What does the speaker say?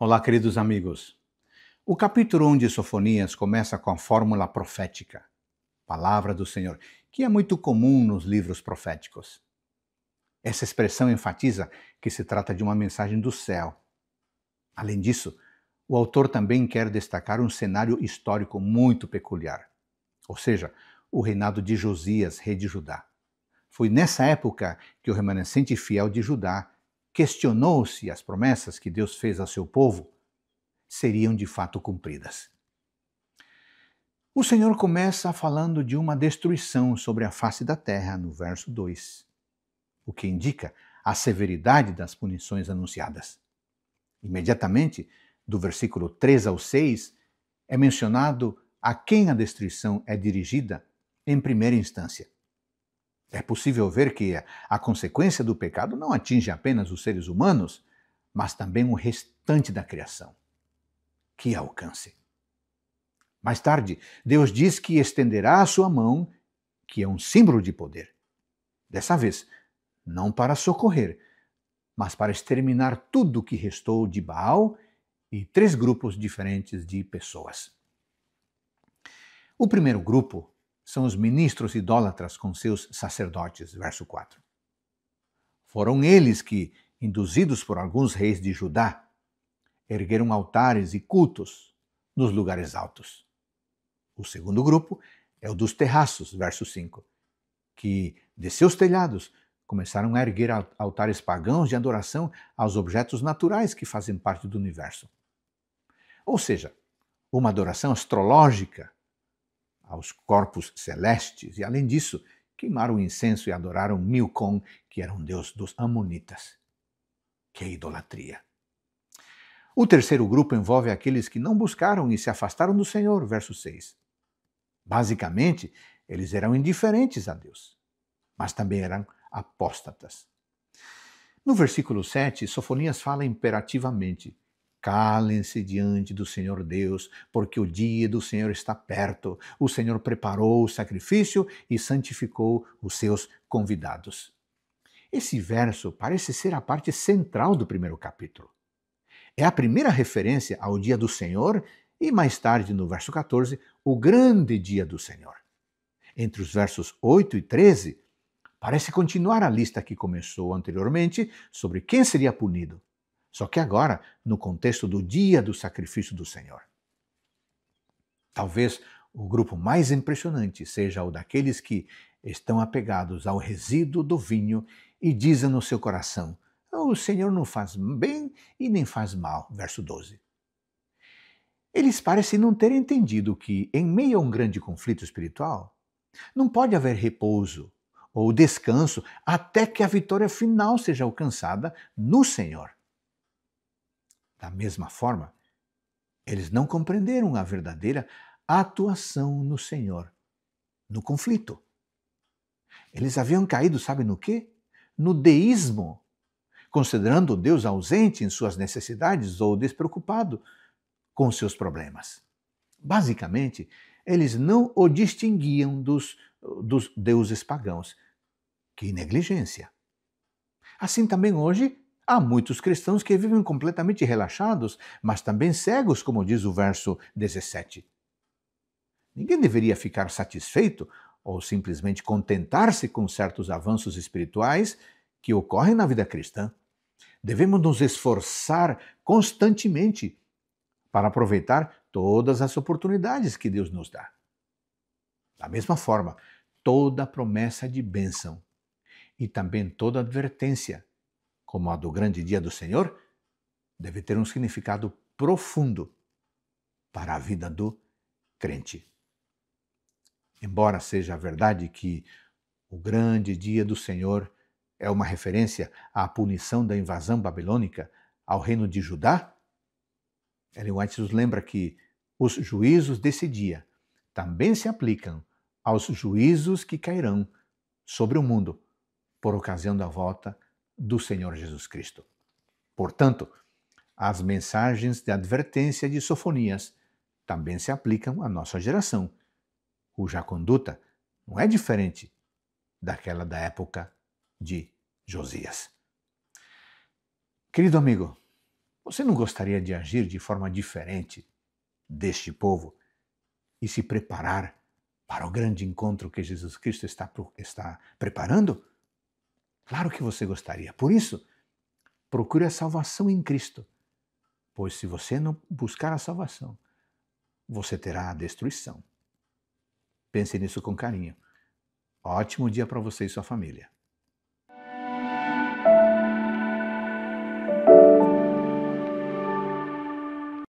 Olá, queridos amigos. O capítulo 1 de Sofonias começa com a fórmula profética, palavra do Senhor, que é muito comum nos livros proféticos. Essa expressão enfatiza que se trata de uma mensagem do céu. Além disso, o autor também quer destacar um cenário histórico muito peculiar, ou seja, o reinado de Josias, rei de Judá. Foi nessa época que o remanescente fiel de Judá questionou se as promessas que Deus fez ao seu povo seriam de fato cumpridas. O Senhor começa falando de uma destruição sobre a face da terra, no verso 2, o que indica a severidade das punições anunciadas. Imediatamente, do versículo 3 ao 6, é mencionado a quem a destruição é dirigida em primeira instância. É possível ver que a consequência do pecado não atinge apenas os seres humanos, mas também o restante da criação. Que alcance! É Mais tarde, Deus diz que estenderá a sua mão, que é um símbolo de poder. Dessa vez, não para socorrer, mas para exterminar tudo o que restou de Baal e três grupos diferentes de pessoas. O primeiro grupo são os ministros idólatras com seus sacerdotes. Verso 4. Foram eles que, induzidos por alguns reis de Judá, ergueram altares e cultos nos lugares altos. O segundo grupo é o dos terraços, verso 5, que de seus telhados começaram a erguer altares pagãos de adoração aos objetos naturais que fazem parte do universo. Ou seja, uma adoração astrológica aos corpos celestes, e além disso, queimaram incenso e adoraram Milcom, que era um deus dos Amonitas. Que idolatria! O terceiro grupo envolve aqueles que não buscaram e se afastaram do Senhor, verso 6. Basicamente, eles eram indiferentes a Deus, mas também eram apóstatas. No versículo 7, Sofonias fala imperativamente: Calem-se diante do Senhor Deus, porque o dia do Senhor está perto. O Senhor preparou o sacrifício e santificou os seus convidados. Esse verso parece ser a parte central do primeiro capítulo. É a primeira referência ao dia do Senhor e, mais tarde, no verso 14, o grande dia do Senhor. Entre os versos 8 e 13, parece continuar a lista que começou anteriormente sobre quem seria punido só que agora, no contexto do dia do sacrifício do Senhor. Talvez o grupo mais impressionante seja o daqueles que estão apegados ao resíduo do vinho e dizem no seu coração: O Senhor não faz bem e nem faz mal. Verso 12. Eles parecem não ter entendido que, em meio a um grande conflito espiritual, não pode haver repouso ou descanso até que a vitória final seja alcançada no Senhor. Da mesma forma, eles não compreenderam a verdadeira atuação no Senhor no conflito. Eles haviam caído, sabe no quê? No deísmo, considerando Deus ausente em suas necessidades ou despreocupado com seus problemas. Basicamente, eles não o distinguiam dos, dos deuses pagãos. Que negligência! Assim também hoje Há muitos cristãos que vivem completamente relaxados, mas também cegos, como diz o verso 17. Ninguém deveria ficar satisfeito ou simplesmente contentar-se com certos avanços espirituais que ocorrem na vida cristã. Devemos nos esforçar constantemente para aproveitar todas as oportunidades que Deus nos dá. Da mesma forma, toda promessa de bênção e também toda advertência como a do grande dia do Senhor, deve ter um significado profundo para a vida do crente. Embora seja verdade que o grande dia do Senhor é uma referência à punição da invasão babilônica ao reino de Judá, Ellen White nos lembra que os juízos desse dia também se aplicam aos juízos que cairão sobre o mundo por ocasião da volta do Senhor Jesus Cristo. Portanto, as mensagens de advertência de Sofonias também se aplicam à nossa geração, cuja conduta não é diferente daquela da época de Josias. Querido amigo, você não gostaria de agir de forma diferente deste povo e se preparar para o grande encontro que Jesus Cristo está, está preparando? Claro que você gostaria. Por isso, procure a salvação em Cristo. Pois se você não buscar a salvação, você terá a destruição. Pense nisso com carinho. Ótimo dia para você e sua família.